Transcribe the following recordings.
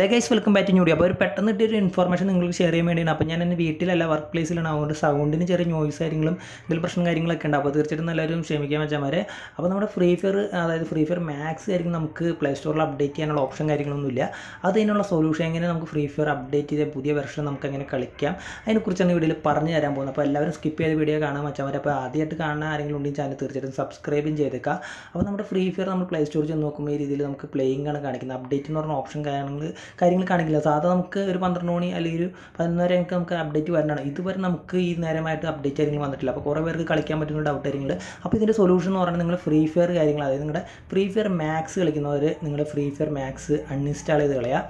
the guys welcome back ഞൂടി അപ്പോൾ ഒരു പെട്ടെന്ന് കിട്ടിയൊരു ഇൻഫർമേഷൻ നിങ്ങൾക്ക് ഷെയർ ചെയ്യാൻ വേണ്ടിയാണ് അപ്പോൾ ഞാൻ എൻ്റെ വീട്ടിലല്ല വർക്ക് പ്ലേസിലാണ് അതുകൊണ്ട് സൗണ്ടിന് ചെറിയ നോയ്സ് കാര്യങ്ങളും ഇതിൽ പ്രശ്നം കാര്യങ്ങളൊക്കെ ഉണ്ട് അപ്പോൾ തീർച്ചയായിട്ടും എല്ലാവരും ക്ഷമിക്കാൻ വെച്ചാൽ അപ്പോൾ നമ്മുടെ ഫ്രീ ഫയർ അതായത് ഫ്രീ ഫയർ മാക്സ് കാര്യങ്ങൾ നമുക്ക് പ്ലേ സ്റ്റോറിൽ അപ്ഡേറ്റ് ചെയ്യാനുള്ള ഓപ്ഷൻ കാര്യങ്ങളൊന്നുമില്ല അതിനുള്ള സൊല്യൂഷൻ എങ്ങനെ നമുക്ക് ഫ്രീ ഫയർ അപ്ഡേറ്റ് ചെയ്ത പുതിയ വെർഷൻ നമുക്ക് എങ്ങനെ കളിക്കാം അതിനെക്കുറിച്ചാണ് വീഡിയോയിൽ പറഞ്ഞു തരാൻ പോകുന്നത് അപ്പോൾ എല്ലാവരും സ്കിപ്പ് ചെയ്ത് വീഡിയോ കാണാൻ വെച്ചാൽ അപ്പോൾ ആദ്യമായിട്ട് കാണുന്ന ആരെങ്കിലും ഉണ്ടെങ്കിൽ ചാനൽ തീർച്ചയായിട്ടും സബ്സ്ക്രൈബും ചെയ്തേക്കാം അപ്പോൾ നമ്മുടെ ഫ്രീ ഫയർ നമ്മൾ പ്ലേ സ്റ്റോറിൽ ചെന്ന് നോക്കുമ്പോൾ ഈ രീതിയിൽ നമുക്ക് പ്ലേയിങ് ആണ് കാണിക്കുന്നത് അപ്ഡേറ്റ് എന്ന് പറഞ്ഞ ഓപ്ഷൻ കാര്യങ്ങൾ കാര്യങ്ങൾ കാണിക്കില്ല സാധാരണ നമുക്ക് ഒരു പന്ത്രണ്ട് മണി അല്ലെങ്കിൽ ഒരു പതിനൊന്ന് വരെ നമുക്ക് നമുക്ക് അപ്ഡേറ്റ് വരണമാണ് ഇതുവരെ നമുക്ക് ഈ നേരമായിട്ട് അപ്ഡേറ്റ് കാര്യങ്ങൾ വന്നിട്ടില്ല അപ്പോൾ കുറേ പേർക്ക് കളിക്കാൻ പറ്റുന്ന ഡൗട്ട് കാര്യങ്ങൾ അപ്പോൾ ഇതിൻ്റെ സൊല്യൂഷൻ എന്ന് പറഞ്ഞാൽ നിങ്ങൾ ഫ്രീ ഫയർ കാര്യങ്ങൾ അതായത് നിങ്ങളുടെ ഫ്രീ ഫയർ മാക്സ് കളിക്കുന്നവർ നിങ്ങളുടെ ഫ്രീ ഫയർ മാക്സ് അൺഇൻസ്റ്റാൾ ചെയ്ത് കളയുക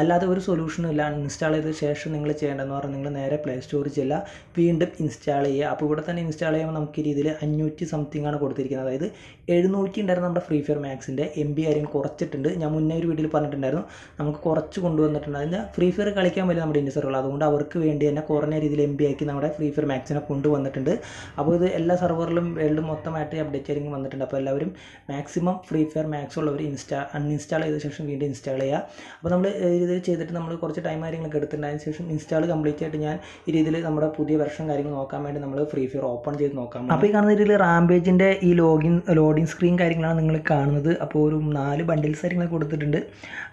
അല്ലാതെ ഒരു സൊല്യൂഷനും ഇല്ല അൺഇൻസ്റ്റാൾ ചെയ്ത ശേഷം നിങ്ങൾ ചെയ്യേണ്ടതെന്ന് പറഞ്ഞാൽ നിങ്ങൾ നേരെ പ്ലേ സ്റ്റോർ ചെല്ല വീണ്ടും ഇൻസ്റ്റാൾ ചെയ്യുക അപ്പോൾ ഇവിടെ തന്നെ ഇൻസ്റ്റാൾ ചെയ്യുമ്പോൾ നമുക്ക് ഈ രീതിയിൽ അഞ്ഞൂറ്റി സംതിങ് ആണ് കൊടുത്തിരിക്കുന്നത് അതായത് എഴുന്നൂറ്റി ഉണ്ടായിരുന്നു നമ്മുടെ ഫ്രീ ഫയർ മാക്സിൻ്റെ എം ബി കാര്യം കുറച്ചിട്ടുണ്ട് ഞാൻ മുന്നേ ഒരു വീഡിയോയിൽ പറഞ്ഞിട്ടുണ്ടായിരുന്നു നമുക്ക് കുറച്ച് കുറച്ച് കൊണ്ടുവന്നിട്ടുണ്ട് അതിൻ്റെ ഫ്രീ ഫയർ കളിക്കാൻ പറ്റില്ല നമ്മുടെ ഇൻഡസറുകൾ അതുകൊണ്ട് അവർക്ക് വേണ്ടി തന്നെ കുറഞ്ഞ രീതിയിൽ എം ബി ആക്കി നമ്മുടെ ഫ്രീ ഫയർ മാക്സിനെ കൊണ്ടുവന്നിട്ടുണ്ട് അപ്പോൾ ഇത് എല്ലാ സെർവറിലും വേൾഡ് മൊത്തമായിട്ട് അപ്ഡേറ്റ് ആയിരിക്കും വന്നിട്ടുണ്ട് അപ്പോൾ എല്ലാവരും മാക്സിമം ഫ്രീ ഫയർ മാക്സ് ഉള്ളവർ ഇൻസ്റ്റാ അൺഇൻസ്റ്റാൾ ചെയ്ത ശേഷം വീണ്ടും ഇൻസ്റ്റാൾ ചെയ്യുക അപ്പോൾ നമ്മൾ ഇത് ചെയ്തിട്ട് നമ്മൾ കുറച്ച് ടൈം കാര്യങ്ങളൊക്കെ എടുത്തിട്ടുണ്ട് അതിന് ശേഷം ഇൻസ്റ്റാൾ കംപ്ലീറ്റ് ആയിട്ട് ഞാൻ ഈ രീതിയിൽ നമ്മുടെ പുതിയ വെർഷൻ കാര്യങ്ങൾ നോക്കാൻ വേണ്ടി നമ്മൾ ഫ്രീ ഫയർ ഓപ്പൺ ചെയ്ത് നോക്കാം അപ്പോൾ ഈ കാണുന്ന രീതിയിൽ റാംപേജിൻ്റെ ഈ ലോഗിൻ ലോഡിങ് സ്ക്രീൻ കാര്യങ്ങളാണ് നിങ്ങൾ കാണുന്നത് അപ്പോൾ ഒരു നാല് ബണ്ടിൽസ് കാര്യങ്ങളൊക്കെ കൊടുത്തിട്ടുണ്ട്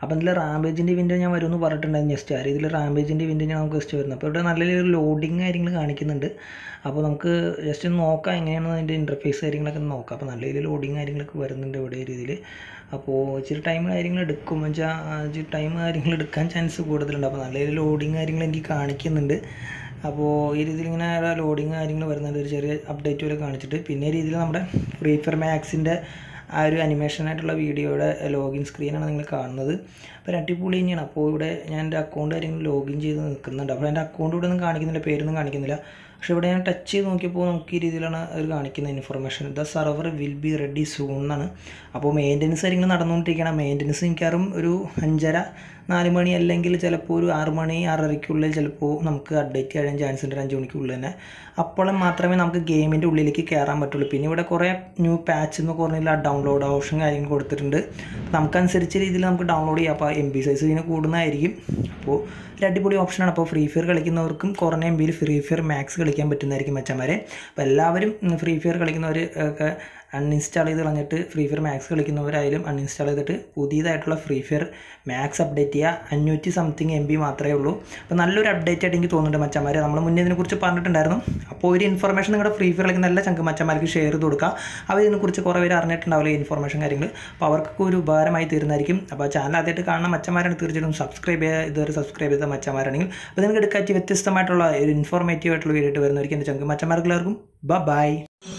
അപ്പോൾ അതിൽ റാംപേജിൻ്റെ വിൻഡോ ഞാൻ വരുമെന്ന് പറഞ്ഞിട്ടുണ്ടായിരുന്നു ജസ്റ്റ് ആ രീതിയിൽ റാമ്പേജിൻ്റെ വിൻഡോ ഞാൻ നമുക്ക് ജസ്റ്റ് വരുന്നത് അപ്പോൾ ഇവിടെ നല്ലൊരു ലോഡിങ് കാര്യങ്ങൾ കാണിക്കുന്നുണ്ട് അപ്പോൾ നമുക്ക് ജസ്റ്റ് നോക്കാം എങ്ങനെയാണ് അതിൻ്റെ ഇൻ്റർഫേസ് കാര്യങ്ങളൊക്കെ നോക്കാം അപ്പോൾ നല്ല രീതിയിൽ ലോഡിങ് കാര്യങ്ങളൊക്കെ വരുന്നുണ്ട് ഇവിടെ രീതിയിൽ അപ്പോൾ ഇച്ചിരി ടൈം കാര്യങ്ങൾ എടുക്കും വെച്ചാൽ ഇച്ചിരി ടൈം കാര്യങ്ങൾ എടുക്കാൻ ചാൻസ് കൂടുതലുണ്ട് അപ്പോൾ നല്ല രീതിയിൽ ലോഡിങ് കാര്യങ്ങൾ എനിക്ക് കാണിക്കുന്നുണ്ട് അപ്പോൾ ഈ രീതിയിൽ ഇങ്ങനെ ലോഡിങ് കാര്യങ്ങൾ വരുന്നുണ്ട് ഒരു ചെറിയ അപ്ഡേറ്റ് പോലെ കാണിച്ചിട്ട് പിന്നെ രീതിയിൽ നമ്മുടെ ഫ്രീ ഫയർ മാക്സിൻ്റെ ആ ഒരു അനിമേഷനായിട്ടുള്ള വീഡിയോയുടെ ലോഗിൻ സ്ക്രീനാണ് നിങ്ങൾ കാണുന്നത് അപ്പോൾ അടിപൊളി തന്നെയാണ് അപ്പോൾ ഇവിടെ ഞാൻ എൻ്റെ അക്കൗണ്ട് കാര്യങ്ങൾ ലോഗിൻ ചെയ്ത് നിൽക്കുന്നുണ്ട് അപ്പോൾ എൻ്റെ അക്കൗണ്ട് ഇവിടെ ഒന്നും കാണിക്കുന്നില്ല പേരൊന്നും കാണിക്കുന്നില്ല പക്ഷേ ഇവിടെ ഞാൻ ടച്ച് ചെയ്ത് നോക്കിയപ്പോൾ നമുക്ക് ഈ രീതിയിലാണ് അവർ കാണിക്കുന്ന information the server will be ready soon എന്നാണ് അപ്പോൾ മെയിൻ്റനൻസ് കാര്യങ്ങൾ നടന്നുകൊണ്ടിരിക്കുകയാണ് മെയിൻ്റനൻസ് മിക്കവാറും ഒരു അഞ്ചര നാല് മണി അല്ലെങ്കിൽ ചിലപ്പോൾ ഒരു ആറ് മണി ആറരയ്ക്കുള്ളിൽ ചിലപ്പോൾ നമുക്ക് അപ്ഡേറ്റ് ചെയ്യാൻ ചാൻസ് ഉണ്ട് അഞ്ച് മണിക്കുള്ളിൽ തന്നെ അപ്പോഴും മാത്രമേ നമുക്ക് ഗെയിമിൻ്റെ ഉള്ളിലേക്ക് കയറാൻ പറ്റുള്ളൂ പിന്നെ ഇവിടെ കുറേ ന്യൂ പാച്ച് എന്ന് പറഞ്ഞില്ല ഡൗൺലോഡ് ഓപ്ഷൻ കാര്യങ്ങൾ കൊടുത്തിട്ടുണ്ട് നമുക്കനുസരിച്ച രീതിയിൽ നമുക്ക് ഡൗൺലോഡ് ചെയ്യാം അപ്പോൾ എം ബി സൈസ് ഇതിന് കൂടുന്നതായിരിക്കും അപ്പോൾ ഒരു അടിപൊളി ഓപ്ഷനാണ് അപ്പോൾ ഫ്രീ ഫയർ കളിക്കുന്നവർക്കും കുറഞ്ഞ എം ബിയിൽ ഫ്രീ ഫയർ മാക്സ് കളിക്കാൻ പറ്റുന്നതായിരിക്കും മച്ചന്മാരെ അപ്പോൾ എല്ലാവരും ഫ്രീ ഫയർ കളിക്കുന്നവർ ഒക്കെ അൺഇൻസ്റ്റാൾ ചെയ്ത് കളഞ്ഞിട്ട് ഫ്രീ ഫയർ മാക്സ് കളിക്കുന്നവരായാലും അൺഇൻസ്റ്റാൾ ചെയ്തിട്ട് പുതിയതായിട്ടുള്ള ഫ്രീ ഫയർ മാക്സ് അപ്ഡേറ്റ് ചെയ്യുക അഞ്ഞൂറ്റി സംതിങ് എം ബി മാത്രമേ ഉള്ളൂ അപ്പോൾ നല്ലൊരു അപ്ഡേറ്റ് ആയിട്ട് എനിക്ക് തോന്നുന്നുണ്ട് മച്ചന്മാരെ നമ്മൾ മുന്നേ ഇതിനെക്കുറിച്ച് പറഞ്ഞിട്ടുണ്ടായിരുന്നു അപ്പോൾ ഒരു ഇൻഫർമേഷൻ നിങ്ങളുടെ ഫ്രീ ഫയർ കളിക്കുന്ന എല്ലാ ചങ്ക് മച്ചന്മാർക്ക് ഷെയർ ചെയ്ത് കൊടുക്കുക അവരിതിനെക്കുറിച്ച് കുറേ പേര് അറിഞ്ഞിട്ടുണ്ടാവില്ല ഇൻഫർമേഷൻ കാര്യങ്ങൾ അപ്പോൾ അവർക്കൊക്കെ ഒരു ഉപകാരമായി തീരുന്നതായിരിക്കും അപ്പോൾ ചാനൽ ആദ്യമായിട്ട് കാണുന്ന മച്ചന്മാരാണ് തീർച്ചയായിട്ടും സബ്സ്ക്രൈബ് ചെയ്യുക ഇതുവരെ സബ്സ്ക്രൈബ് ചെയ്ത മച്ചന്മാരാണെങ്കിൽ അപ്പോൾ നിങ്ങൾക്ക് എടുക്കാറ്റി വ്യത്യസ്തമായിട്ടുള്ള ഒരു ഇൻഫോർമേറ്റീവ് ആയിട്ടുള്ള വീഡിയോ ആയിട്ട് വരുന്നവർക്ക് എൻ്റെ ചങ്ക് മച്ചന്മാർക്ക് എല്ലാവർക്കും ബൈ